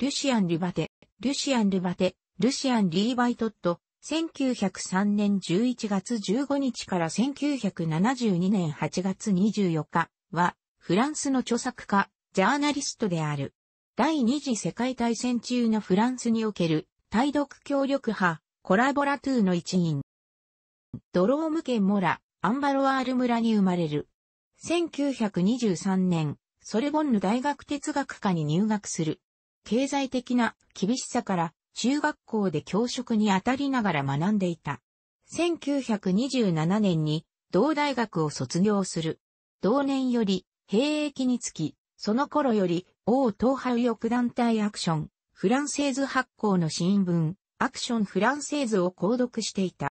ルシアン・ルバテ、ルシアン・ルバテ、ルシアン・リーバイトット、1903年11月15日から1972年8月24日は、フランスの著作家、ジャーナリストである。第二次世界大戦中のフランスにおける、対独協力派、コラボラトゥーの一員。ドローム県モラ、アンバロワール村に生まれる。1923年、ソルボンヌ大学哲学科に入学する。経済的な厳しさから中学校で教職に当たりながら学んでいた。1927年に同大学を卒業する。同年より兵役につき、その頃より王東派右翼団体アクション、フランセーズ発行の新聞、アクションフランセーズを購読していた。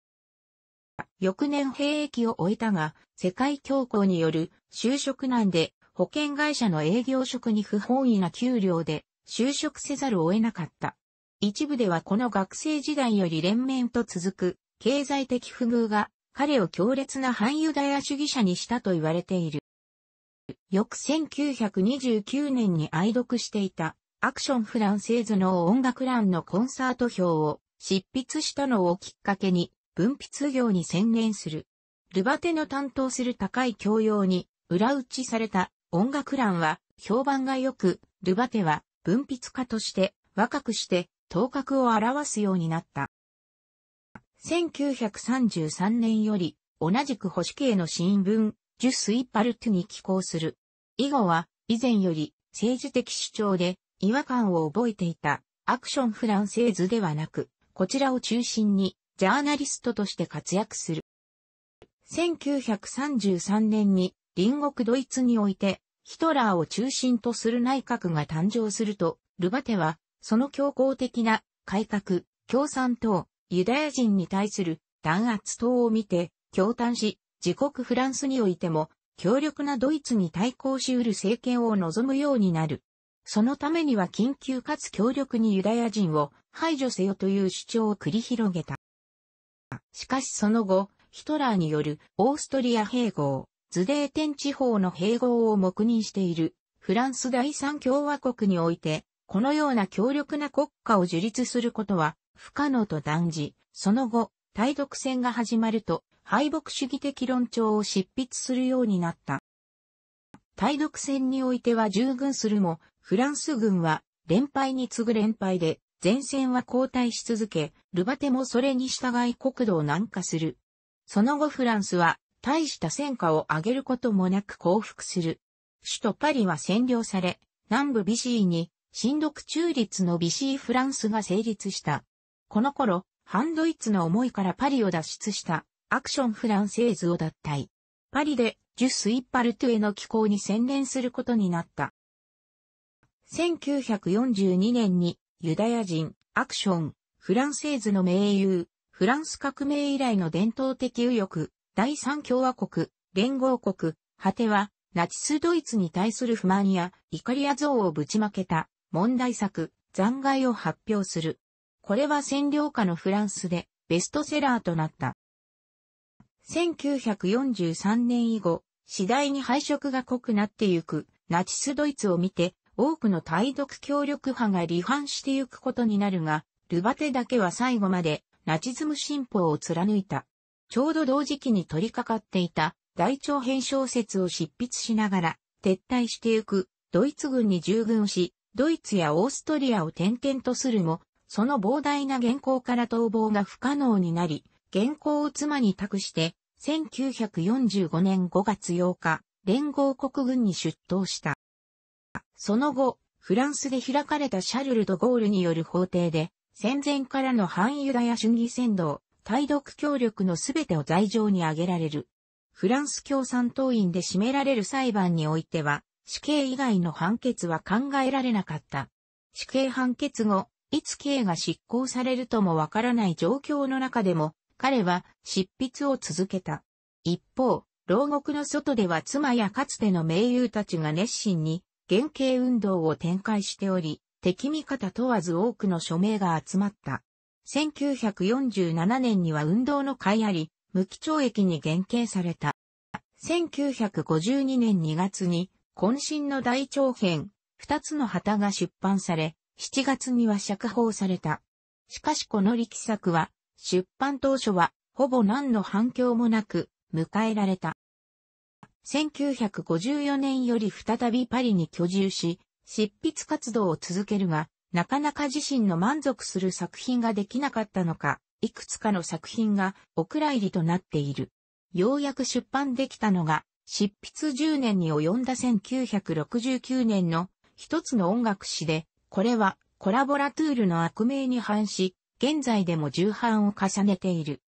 翌年兵役を終えたが、世界恐慌による就職難で保険会社の営業職に不本意な給料で就職せざるを得なかった。一部ではこの学生時代より連綿と続く経済的不遇が彼を強烈な反ユダヤ主義者にしたと言われている。翌1929年に愛読していたアクションフランセーズの音楽欄のコンサート表を執筆したのをきっかけに文筆業に専念する。ルバテの担当する高い教養に裏打ちされた音楽欄は評判が良く、ルバテは文筆家として若くして頭角を表すようになった。1933年より同じく保守系の新聞、ジュスイパルトに寄稿する。以後は以前より政治的主張で違和感を覚えていたアクションフランセーズではなく、こちらを中心にジャーナリストとして活躍する。1933年に隣国ドイツにおいてヒトラーを中心とする内閣が誕生すると、ルバテは、その強硬的な改革、共産党、ユダヤ人に対する弾圧等を見て、共嘆し、自国フランスにおいても、強力なドイツに対抗し得る政権を望むようになる。そのためには緊急かつ強力にユダヤ人を排除せよという主張を繰り広げた。しかしその後、ヒトラーによるオーストリア併合、ズデーテン地方の併合を黙認しているフランス第三共和国において、このような強力な国家を樹立することは不可能と断じ、その後、対独戦が始まると、敗北主義的論調を執筆するようになった。対独戦においては従軍するも、フランス軍は連敗に次ぐ連敗で、前線は後退し続け、ルバテもそれに従い国土を南下する。その後フランスは大した戦果を上げることもなく降伏する。首都パリは占領され、南部ビシーに、新独中立のビシーフランスが成立した。この頃、反ドイツの思いからパリを脱出したアクションフランセーズを脱退。パリでジュスイッパルトゥへの寄港に専念することになった。1942年にユダヤ人、アクション、フランセーズの盟友、フランス革命以来の伝統的右翼、第三共和国、連合国、果ては、ナチスドイツに対する不満や怒りや憎悪をぶちまけた問題作、残骸を発表する。これは占領下のフランスでベストセラーとなった。1943年以後、次第に配色が濃くなってゆくナチスドイツを見て、多くの対独協力派が離反してゆくことになるが、ルバテだけは最後までナチズム進歩を貫いた。ちょうど同時期に取り掛かっていた大長編小説を執筆しながら撤退してゆくドイツ軍に従軍し、ドイツやオーストリアを転々とするも、その膨大な原稿から逃亡が不可能になり、原稿を妻に託して、1945年5月8日、連合国軍に出頭した。その後、フランスで開かれたシャルル・ド・ゴールによる法廷で、戦前からの反ユダヤ主義扇動、対独協力のすべてを罪状に挙げられる。フランス共産党員で占められる裁判においては、死刑以外の判決は考えられなかった。死刑判決後、いつ刑が執行されるともわからない状況の中でも、彼は執筆を続けた。一方、牢獄の外では妻やかつての盟友たちが熱心に原型運動を展開しており、敵味方問わず多くの署名が集まった。1947年には運動の会あり、無期懲役に減刑された。1952年2月に、渾身の大長編、二つの旗が出版され、7月には釈放された。しかしこの力作は、出版当初は、ほぼ何の反響もなく、迎えられた。1954年より再びパリに居住し、執筆活動を続けるが、なかなか自身の満足する作品ができなかったのか、いくつかの作品がお蔵入りとなっている。ようやく出版できたのが、執筆10年に及んだ1969年の一つの音楽誌で、これはコラボラトゥールの悪名に反し、現在でも重版を重ねている。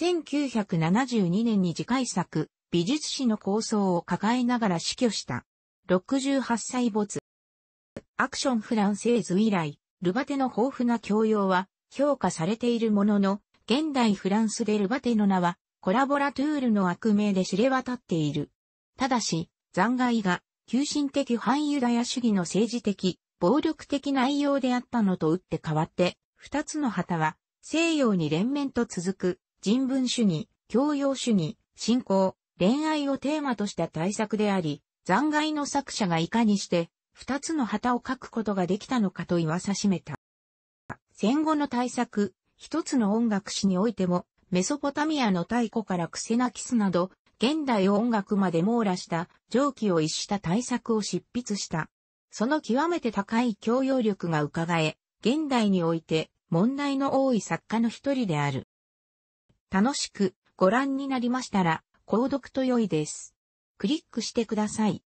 1972年に次回作、美術史の構想を抱えながら死去した。68歳没。アクションフランセーズ以来、ルバテの豊富な教養は評価されているものの、現代フランスでルバテの名はコラボラトゥールの悪名で知れ渡っている。ただし、残骸が、急進的反ユダヤ主義の政治的、暴力的内容であったのと打って変わって、二つの旗は、西洋に連綿と続く、人文主義、教養主義、信仰、恋愛をテーマとした対策であり、残骸の作者がいかにして、二つの旗を書くことができたのかと言わさしめた。戦後の対策、一つの音楽史においても、メソポタミアの太鼓からクセナキスなど、現代音楽まで網羅した上記を逸した対策を執筆した。その極めて高い教養力が伺え、現代において問題の多い作家の一人である。楽しくご覧になりましたら、購読と良いです。クリックしてください。